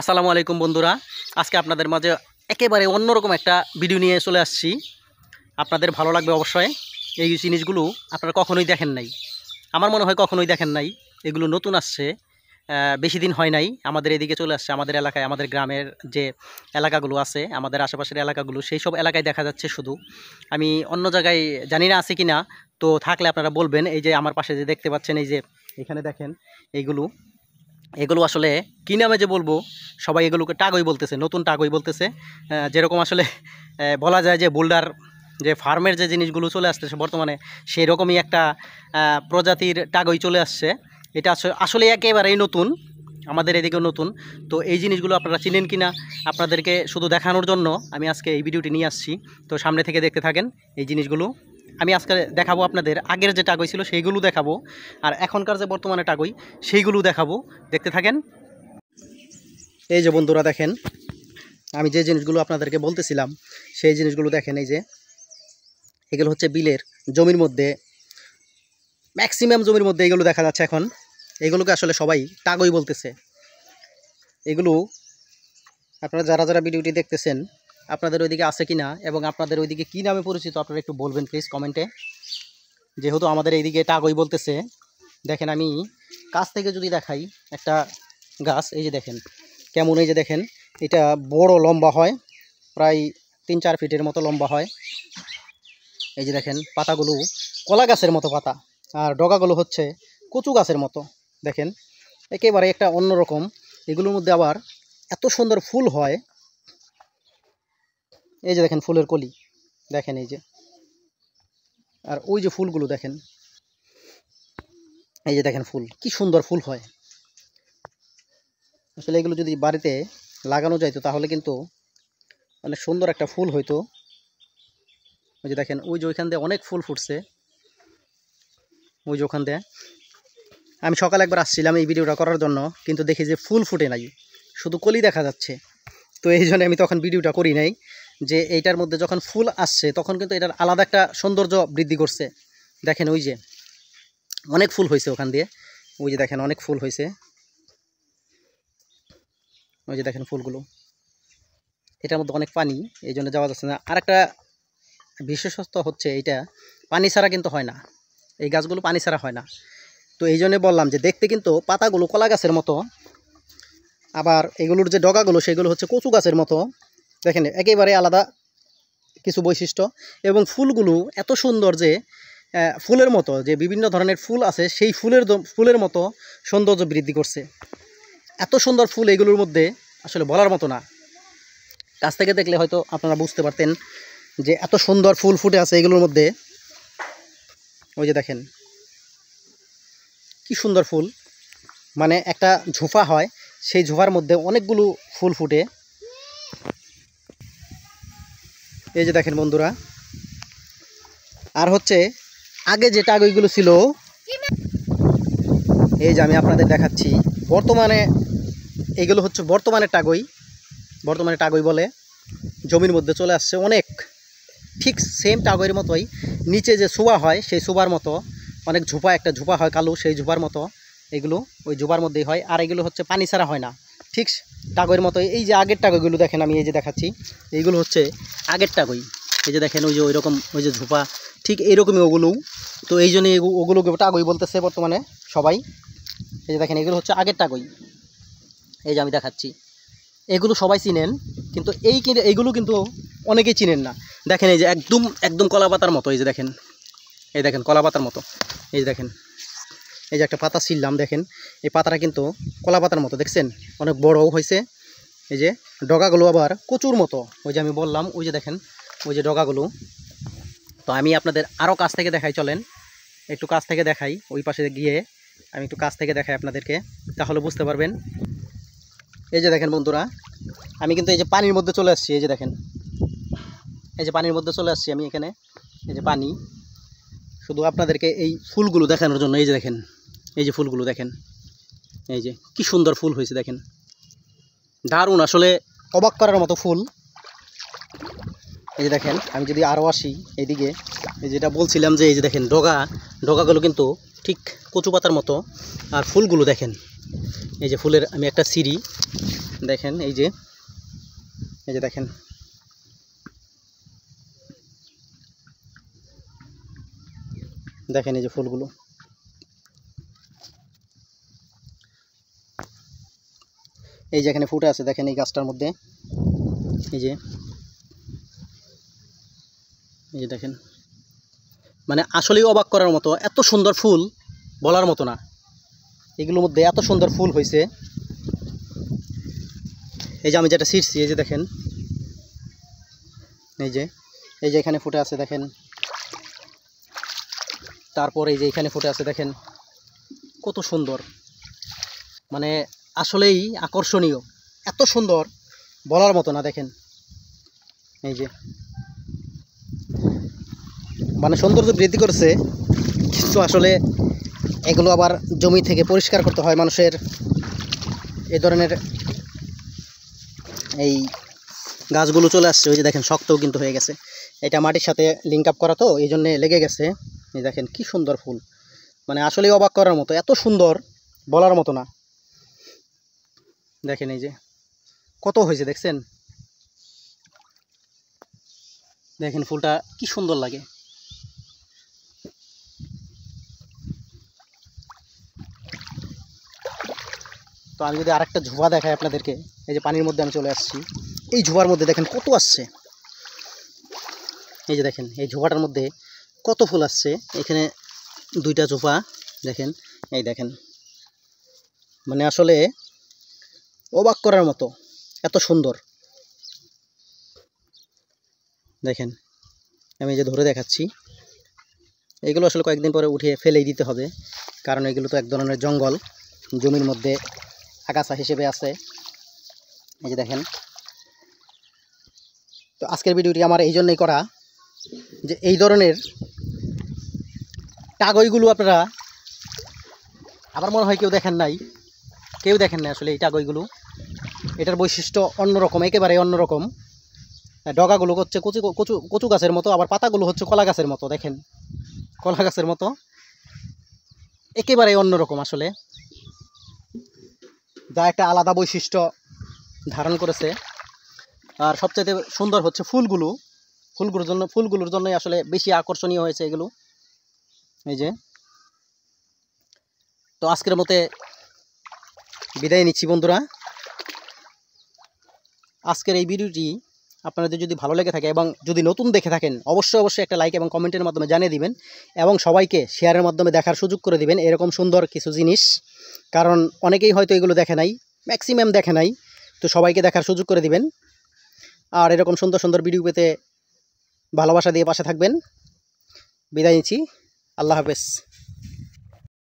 আসসালামু আলাইকুম বন্ধুরা আজকে আপনাদের মাঝে একেবারে অন্যরকম একটা ভিডিও নিয়ে চলে আসছি আপনাদের ভালো লাগবে অবশ্যই এই জিনিসগুলো আপনারা কখনোই দেখেন নাই আমার মনে হয় কখনোই দেখেন নাই এগুলো নতুন আসছে বেশি দিন হয় নাই আমাদের এদিকে চলে আসছে আমাদের এলাকায় আমাদের গ্রামের যে এলাকাগুলো আছে আমাদের আশেপাশের এলাকাগুলো সেই সব এলাকায় দেখা যাচ্ছে শুধু আমি অন্য জায়গায় জানি না আছে কি না তো থাকলে আপনারা বলবেন এই যে আমার পাশে যে দেখতে পাচ্ছেন এই যে এখানে দেখেন এইগুলো এগুলো আসলে কী নামে যে বলবো সবাই এগুলোকে টাগই বলতেছে নতুন টাগই বলতেছে যেরকম আসলে বলা যায় যে বোল্ডার যে ফার্মের যে জিনিসগুলো চলে আসতেছে বর্তমানে সেই রকমই একটা প্রজাতির টাগই চলে আসছে এটা আসলে একেবারেই নতুন আমাদের এদিকেও নতুন তো এই জিনিসগুলো আপনারা চিনেন কি না আপনাদেরকে শুধু দেখানোর জন্য আমি আজকে এই ভিডিওটি নিয়ে আসছি তো সামনে থেকে দেখতে থাকেন এই জিনিসগুলো আমি আজকে দেখাবো আপনাদের আগের যে টাগই ছিল সেইগুলো দেখাবো আর এখনকার যে বর্তমানে টাগই সেইগুলো দেখাবো দেখতে থাকেন এই যে বন্ধুরা দেখেন আমি যে জিনিসগুলো আপনাদেরকে বলতেছিলাম সেই জিনিসগুলো দেখেন এই যে এগুলো হচ্ছে বিলের জমির মধ্যে ম্যাক্সিমাম জমির মধ্যে এগুলো দেখা যাচ্ছে এখন এগুলোকে আসলে সবাই টাগই বলতেছে এগুলো আপনারা যারা যারা ভিডিওটি দেখতেছেন আপনাদের ওইদিকে আছে কি না এবং আপনাদের ওইদিকে কি নামে পরিচিত আপনারা একটু বলবেন প্লিজ কমেন্টে যেহেতু আমাদের এইদিকে টাগই বলতেছে দেখেন আমি কাছ থেকে যদি দেখাই একটা গাছ এই যে দেখেন কেমন এই যে দেখেন এটা বড় লম্বা হয় প্রায় তিন চার ফিটের মতো লম্বা হয় এই যে দেখেন পাতাগুলো কলা গাছের মতো পাতা আর ডগাগুলো হচ্ছে কচু গাছের মতো দেখেন একেবারে একটা অন্যরকম এগুলোর মধ্যে আবার এত সুন্দর ফুল হয় এই যে দেখেন ফুলের কলি দেখেন এই যে আর ওই যে ফুলগুলো দেখেন এই যে দেখেন ফুল কি সুন্দর ফুল হয় আসলে এগুলো যদি বাড়িতে লাগানো যাইতো তাহলে কিন্তু অনেক মানে সুন্দর একটা ফুল হইতো ওই যে দেখেন ওই যে ওইখান দিয়ে অনেক ফুল ফুটছে ওই যে ওখান দিয়ে আমি সকাল একবার আসছিলাম এই ভিডিওটা করার জন্য কিন্তু দেখি যে ফুল ফুটে নাই শুধু কলি দেখা যাচ্ছে তো এই জন্য আমি তখন ভিডিওটা করি নাই যে এইটার মধ্যে যখন ফুল আসছে তখন কিন্তু এটার আলাদা একটা সৌন্দর্য বৃদ্ধি করছে দেখেন ওই যে অনেক ফুল হয়েছে ওখান দিয়ে ওই যে দেখেন অনেক ফুল হয়েছে ওই যে দেখেন ফুলগুলো এটার মধ্যে অনেক পানি এই জন্য যাওয়া যাচ্ছে না আর একটা বিশেষত্ব হচ্ছে এটা পানি ছাড়া কিন্তু হয় না এই গাছগুলো পানি ছাড়া হয় না তো এই জন্যে বললাম যে দেখতে কিন্তু পাতাগুলো কলা গাছের মতো আবার এগুলোর যে ডগাগুলো সেগুলো হচ্ছে কচু গাছের মতো দেখেন একেবারে আলাদা কিছু বৈশিষ্ট্য এবং ফুলগুলো এত সুন্দর যে ফুলের মতো যে বিভিন্ন ধরনের ফুল আছে সেই ফুলের ফুলের মতো সৌন্দর্য বৃদ্ধি করছে এত সুন্দর ফুল এগুলোর মধ্যে আসলে বলার মতো না কাছ থেকে দেখলে হয়তো আপনারা বুঝতে পারতেন যে এত সুন্দর ফুল ফুটে আছে এগুলোর মধ্যে ওই যে দেখেন কি সুন্দর ফুল মানে একটা ঝোফা হয় সেই ঝোফার মধ্যে অনেকগুলো ফুল ফুটে এই যে দেখেন বন্ধুরা আর হচ্ছে আগে যে টাগইগুলো ছিল এই যে আমি আপনাদের দেখাচ্ছি বর্তমানে এগুলো হচ্ছে বর্তমানে টাগই বর্তমানে টাগই বলে জমির মধ্যে চলে আসছে অনেক ঠিক সেম টাগরের মতোই নিচে যে সুবা হয় সেই সুবার মতো অনেক ঝুপা একটা ঝুপা হয় কালো সেই ঝুপার মতো এগুলো ওই ঝুপার মধ্যেই হয় আর এগুলো হচ্ছে পানি ছাড়া হয় না ঠিক টাগের মতো এই যে আগের টাগইগুলো দেখেন আমি এই যে দেখাচ্ছি এইগুলো হচ্ছে আগের টাগই এই যে দেখেন ওই যে ওই রকম ওই যে ঝোপা ঠিক এইরকমই ওগুলোও তো এই জন্যই ওগুলো টাগই বলতেছে বর্তমানে সবাই এই যে দেখেন এগুলো হচ্ছে আগের টাগই এই যে আমি দেখাচ্ছি এগুলো সবাই চিনেন কিন্তু এই এইগুলো কিন্তু অনেকেই চিনেন না দেখেন এই যে একদম একদম কলা পাতার মতো এই যে দেখেন এই দেখেন কলা পাতার মতো এই যে দেখেন এই যে একটা পাতা ছিললাম দেখেন এই পাতাটা কিন্তু কলা পাতার মতো দেখছেন অনেক বড়ও হয়েছে এই যে ডগাগুলো আবার কচুর মতো ওই যে আমি বললাম ওই যে দেখেন ওই যে ডগাগুলো তো আমি আপনাদের আরও কাছ থেকে দেখাই চলেন একটু কাছ থেকে দেখাই ওই পাশে গিয়ে আমি একটু কাছ থেকে দেখাই আপনাদেরকে তাহলে বুঝতে পারবেন এই যে দেখেন বন্ধুরা আমি কিন্তু এই যে পানির মধ্যে চলে আসছি এই যে দেখেন এই যে পানির মধ্যে চলে আসছি আমি এখানে এই যে পানি শুধু আপনাদেরকে এই ফুলগুলো দেখানোর জন্য এই যে দেখেন এই যে ফুলগুলো দেখেন এই যে কি সুন্দর ফুল হয়েছে দেখেন দারুণ আসলে অবাক করার মতো ফুল এই যে দেখেন আমি যদি আরও আসি এইদিকে এই যেটা বলছিলাম যে এই যে দেখেন ডগা ডগাগুলো কিন্তু ঠিক কচু পাতার মতো আর ফুলগুলো দেখেন এই যে ফুলের আমি একটা সিঁড়ি দেখেন এই যে এই যে দেখেন দেখেন এই যে ফুলগুলো এই যে এখানে ফুটে আছে দেখেন এই গাছটার মধ্যে এই যে এই যে দেখেন মানে আসলেই অবাক করার মতো এত সুন্দর ফুল বলার মতো না এগুলোর মধ্যে এত সুন্দর ফুল হয়েছে এই যে আমি যেটা ছিঁড়ছি এই যে দেখেন এই যে এই যে এখানে ফুটে আছে দেখেন তারপর এই যে এখানে ফুটে আছে দেখেন কত সুন্দর মানে আসলেই আকর্ষণীয় এত সুন্দর বলার মতো না দেখেন এই যে মানে সৌন্দর্য বৃদ্ধি করছে কিছু আসলে এগুলো আবার জমি থেকে পরিষ্কার করতে হয় মানুষের এ ধরনের এই গাছগুলো চলে আসছে ওই যে দেখেন শক্তও কিন্তু হয়ে গেছে এটা মাটির সাথে লিঙ্ক আপ করা তো এই জন্যে লেগে গেছে এই দেখেন কি সুন্দর ফুল মানে আসলেই অবাক করার মতো এত সুন্দর বলার মতো না দেখেন এই যে কত হয়েছে দেখছেন দেখেন ফুলটা কি সুন্দর লাগে তো আমি যদি আরেকটা ঝুবা দেখাই আপনাদেরকে এই যে পানির মধ্যে আমি চলে আসছি এই ঝুবার মধ্যে দেখেন কত আসছে এই যে দেখেন এই ঝোপাটার মধ্যে কত ফুল আসছে এখানে দুইটা ঝোপা দেখেন এই দেখেন মানে আসলে অবাক করার মতো এত সুন্দর দেখেন আমি যে ধরে দেখাচ্ছি এগুলো আসলে কয়েকদিন পরে উঠিয়ে ফেলেই দিতে হবে কারণ এগুলো তো এক ধরনের জঙ্গল জমির মধ্যে আগাছা হিসেবে আছে এই যে দেখেন তো আজকের ভিডিওটি আমার এই জন্যই করা যে এই ধরনের টাগইগুলো আপনারা আমার মনে হয় কেউ দেখেন নাই কেউ দেখেন না আসলে এই টাগইগুলো এটার বৈশিষ্ট্য অন্যরকম একেবারে অন্যরকম হ্যাঁ, ডগাগুলো হচ্ছে কচু কচু কচু গাছের মতো আবার পাতাগুলো হচ্ছে কলা গাছের মতো দেখেন কলা গাছের মতো একেবারে অন্যরকম আসলে যা একটা আলাদা বৈশিষ্ট্য ধারণ করেছে আর সবচেয়ে সুন্দর হচ্ছে ফুলগুলো ফুলগুলোর জন্য ফুলগুলোর জন্যই আসলে বেশি আকর্ষণীয় হয়েছে এগুলো এই যে তো আজকের মতে বিদায় নিচ্ছি বন্ধুরা আজকের এই ভিডিওটি আপনাদের যদি ভালো লেগে থাকে এবং যদি নতুন দেখে থাকেন অবশ্যই অবশ্যই একটা লাইক এবং কমেন্টের মাধ্যমে জানিয়ে দিবেন এবং সবাইকে শেয়ারের মাধ্যমে দেখার সুযোগ করে দিবেন এরকম সুন্দর কিছু জিনিস কারণ অনেকেই হয়তো এগুলো দেখে নাই ম্যাক্সিমাম দেখে নাই তো সবাইকে দেখার সুযোগ করে দিবেন আর এরকম সুন্দর সুন্দর ভিডিও পেতে ভালোবাসা দিয়ে পাশে থাকবেন বিদায় নিচ্ছি আল্লাহ হাফেজ